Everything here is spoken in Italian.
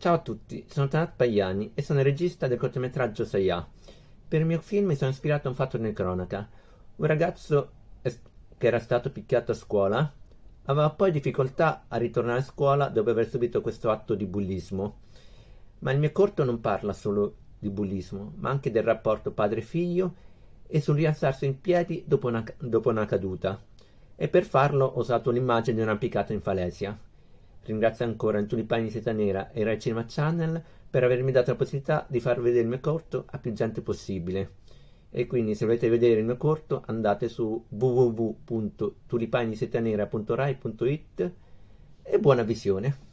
Ciao a tutti, sono Tanat Pagliani e sono il regista del cortometraggio 6 Per il mio film mi sono ispirato a un fatto nel cronaca. Un ragazzo che era stato picchiato a scuola aveva poi difficoltà a ritornare a scuola dopo aver subito questo atto di bullismo. Ma il mio corto non parla solo di bullismo, ma anche del rapporto padre-figlio e sul rialzarsi in piedi dopo una, dopo una caduta. E per farlo ho usato l'immagine di un'ampiccata in falesia. Ringrazio ancora Tulipani di Seta Nera e Rai Cinema Channel per avermi dato la possibilità di far vedere il mio corto a più gente possibile. E quindi se volete vedere il mio corto andate su www.tulipanisetanera.rai.it e buona visione!